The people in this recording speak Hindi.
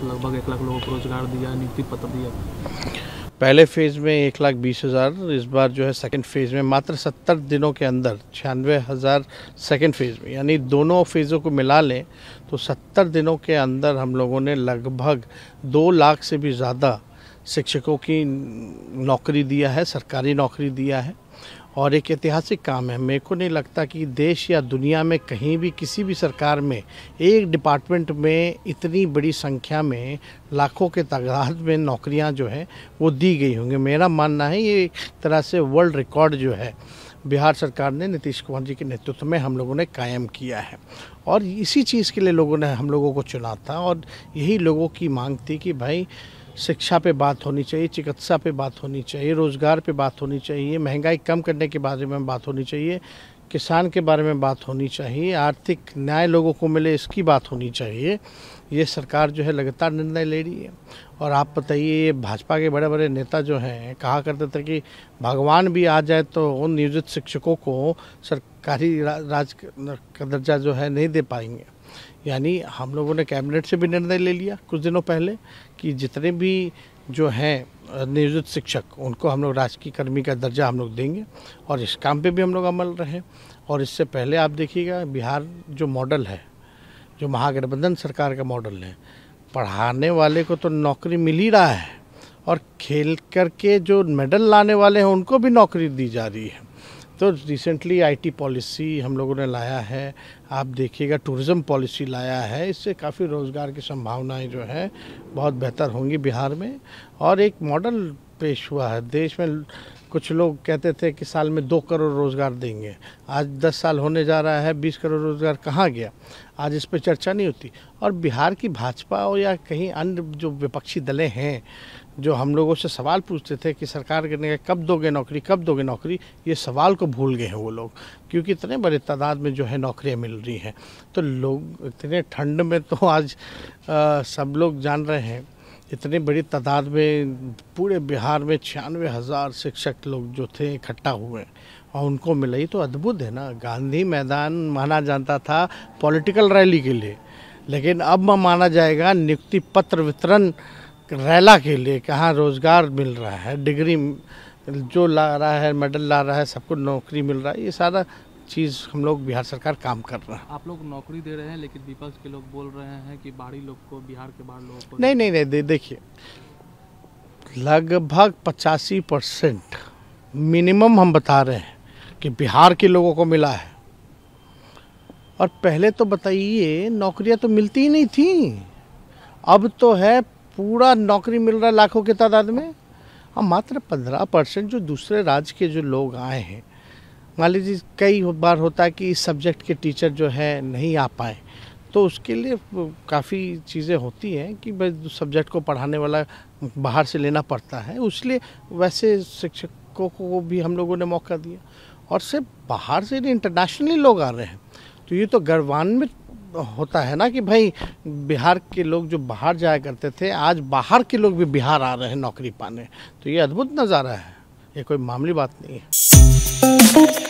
से लगभग एक लाख लोगों को रोजगार दिया नियुक्ति पत्र दिया पहले फेज़ में एक लाख बीस हज़ार इस बार जो है सेकंड फेज़ में मात्र सत्तर दिनों के अंदर छियानवे हज़ार सेकेंड फेज़ में यानी दोनों फेज़ों को मिला लें तो सत्तर दिनों के अंदर हम लोगों ने लगभग दो लाख से भी ज़्यादा शिक्षकों की नौकरी दिया है सरकारी नौकरी दिया है और एक ऐतिहासिक काम है मेरे को नहीं लगता कि देश या दुनिया में कहीं भी किसी भी सरकार में एक डिपार्टमेंट में इतनी बड़ी संख्या में लाखों के तादाद में नौकरियां जो है वो दी गई होंगी मेरा मानना है ये एक तरह से वर्ल्ड रिकॉर्ड जो है बिहार सरकार ने नीतीश कुमार जी के नेतृत्व में हम लोगों ने कायम किया है और इसी चीज़ के लिए लोगों ने हम लोगों को चुना था और यही लोगों की मांग थी कि भाई शिक्षा पे बात होनी चाहिए चिकित्सा पे बात होनी चाहिए रोज़गार पे बात होनी चाहिए महंगाई कम करने के बारे में बात होनी चाहिए किसान के बारे में बात होनी चाहिए आर्थिक न्याय लोगों को मिले इसकी बात होनी चाहिए ये सरकार जो है लगातार निर्णय ले रही है और आप बताइए ये भाजपा के बड़े बड़े नेता जो हैं कहा करते थे कि भगवान भी आ जाए तो उन नियोजित शिक्षकों को सर सरकारी राज का दर्जा जो है नहीं दे पाएंगे यानी हम लोगों ने कैबिनेट से भी निर्णय ले लिया कुछ दिनों पहले कि जितने भी जो हैं नियोजित शिक्षक उनको हम लोग राजकीय कर्मी का दर्जा हम लोग देंगे और इस काम पे भी हम लोग अमल रहे और इससे पहले आप देखिएगा बिहार जो मॉडल है जो महागठबंधन सरकार का मॉडल है पढ़ाने वाले को तो नौकरी मिल ही रहा है और खेल करके जो मेडल लाने वाले हैं उनको भी नौकरी दी जा रही है तो रिसेंटली आईटी पॉलिसी हम लोगों ने लाया है आप देखिएगा टूरिज़्म पॉलिसी लाया है इससे काफ़ी रोज़गार की संभावनाएं जो हैं बहुत बेहतर होंगी बिहार में और एक मॉडल पेश हुआ है देश में कुछ लोग कहते थे कि साल में दो करोड़ रोज़गार देंगे आज दस साल होने जा रहा है बीस करोड़ रोज़गार कहाँ गया आज इस पर चर्चा नहीं होती और बिहार की भाजपा और या कहीं अन्य जो विपक्षी दलें हैं जो हम लोगों से सवाल पूछते थे कि सरकार करने का कब दोगे नौकरी कब दोगे नौकरी ये सवाल को भूल गए हैं वो लोग क्योंकि इतने बड़े तादाद में जो है नौकरियां मिल रही हैं तो लोग इतने ठंड में तो आज आ, सब लोग जान रहे हैं इतनी बड़ी तादाद में पूरे बिहार में छियानवे हज़ार शिक्षक लोग जो थे इकट्ठा हुए और उनको ही तो अद्भुत है ना गांधी मैदान माना जाता था पॉलिटिकल रैली के लिए लेकिन अब माना जाएगा नियुक्ति पत्र वितरण रैला के लिए कहाँ रोज़गार मिल रहा है डिग्री जो ला रहा है मेडल ला रहा है सबको नौकरी मिल रहा है ये सारा चीज़ हम लोग बिहार सरकार काम कर रहा है आप लोग नौकरी दे रहे हैं लेकिन विपक्ष के लोग बोल रहे हैं कि बाहरी लोग को बिहार के बाहर लोगों को नहीं नहीं नहीं दे, देखिए लगभग पचासी परसेंट मिनिमम हम बता रहे हैं कि बिहार के लोगों को मिला है और पहले तो बताइए नौकरियां तो मिलती ही नहीं थी अब तो है पूरा नौकरी मिल रहा लाखों की तादाद में अब हाँ, मात्र पंद्रह परसेंट जो दूसरे राज्य के जो लोग आए हैं मान लीजिए कई बार होता है कि इस सब्जेक्ट के टीचर जो है नहीं आ पाए तो उसके लिए काफ़ी चीज़ें होती हैं कि भाई सब्जेक्ट को पढ़ाने वाला बाहर से लेना पड़ता है उसलिए वैसे शिक्षकों को भी हम लोगों ने मौका दिया और सिर्फ बाहर से इंटरनेशनली लोग आ रहे हैं तो ये तो गर्वान्वित होता है ना कि भाई बिहार के लोग जो बाहर जाया करते थे आज बाहर के लोग भी बिहार आ रहे हैं नौकरी पाने तो ये अद्भुत नज़ारा है ये कोई मामूली बात नहीं है